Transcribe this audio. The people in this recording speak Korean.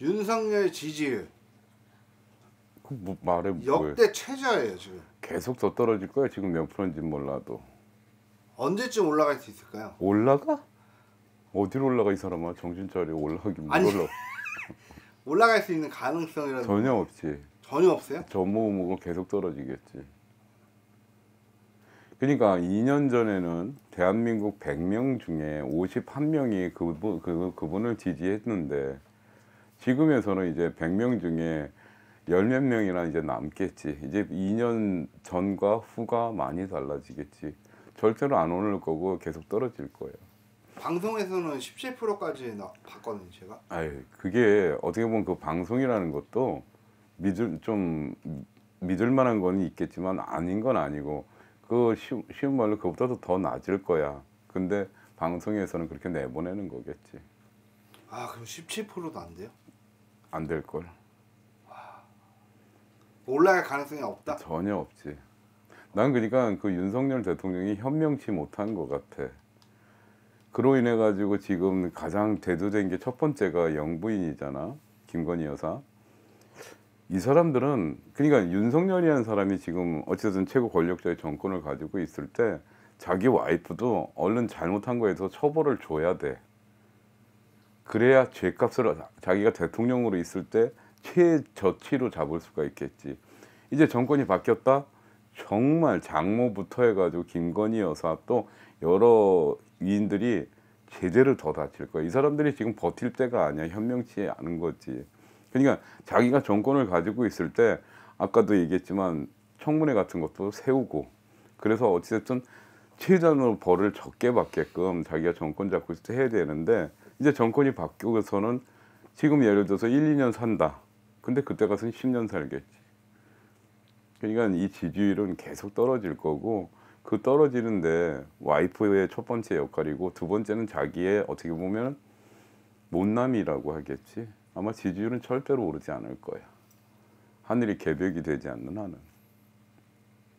윤석열 지지율 그 뭐 말해 뭐 역대 최저예요 지금. 계속 더 떨어질 거예 지금 몇 프로인지 몰라도. 언제쯤 올라갈 수 있을까요? 올라가? 어디로 올라가 이 사람아 정신 차려 올라가기 못아 올라. 갈수 있는 가능성이라는 전혀 없지. 전혀 없어요? 전모모고 계속 떨어지겠지. 그러니까 2년 전에는 대한민국 100명 중에 51명이 그분, 그, 그분을 지지했는데 지금에서는 이제 100명 중에 1 0몇 명이나 이제 남겠지. 이제 2년 전과 후가 많이 달라지겠지. 절대로 안 오를 거고 계속 떨어질 거예요. 방송에서는 17%까지 나, 봤거든요, 제가. 아, 그게 어떻게 보면 그 방송이라는 것도 믿을 좀 믿을 만한 건 있겠지만 아닌 건 아니고 그 쉬운, 쉬운 말로 그보다도 더 낮을 거야. 근데 방송에서는 그렇게 내보내는 거겠지. 아 그럼 17%도 안 돼요? 안 될 걸. 올라갈 가능성이 없다. 전혀 없지. 난 그러니까 그 윤석열 대통령이 현명치 못한 것 같아. 그로 인해 가지고 지금 가장 대두된 게 첫 번째가 영부인이잖아. 김건희 여사. 이 사람들은 그러니까 윤석열이라는 사람이 지금 어쨌든 최고 권력자의 정권을 가지고 있을 때 자기 와이프도 얼른 잘못한 거에서 처벌을 줘야 돼. 그래야 죄값을 자기가 대통령으로 있을 때 최저치로 잡을 수가 있겠지. 이제 정권이 바뀌었다. 정말 장모부터 해가지고 김건희 여사 또 여러 위인들이 제재를 더 다칠 거야. 이 사람들이 지금 버틸 때가 아니야. 현명치 않은 거지. 그러니까 자기가 정권을 가지고 있을 때 아까도 얘기했지만 청문회 같은 것도 세우고 그래서 어찌됐든 최대으로 벌을 적게 받게끔 자기가 정권 잡고 있을 때 해야 되는데 이제 정권이 바뀌고서는 지금 예를 들어서 1, 2년 산다. 근데 그때 가서는 10년 살겠지. 그러니까 이 지지율은 계속 떨어질 거고 그 떨어지는데 와이프의 첫 번째 역할이고 두 번째는 자기의 어떻게 보면 못남이라고 하겠지. 아마 지지율은 절대로 오르지 않을 거야. 하늘이 개벽이 되지 않는 한은.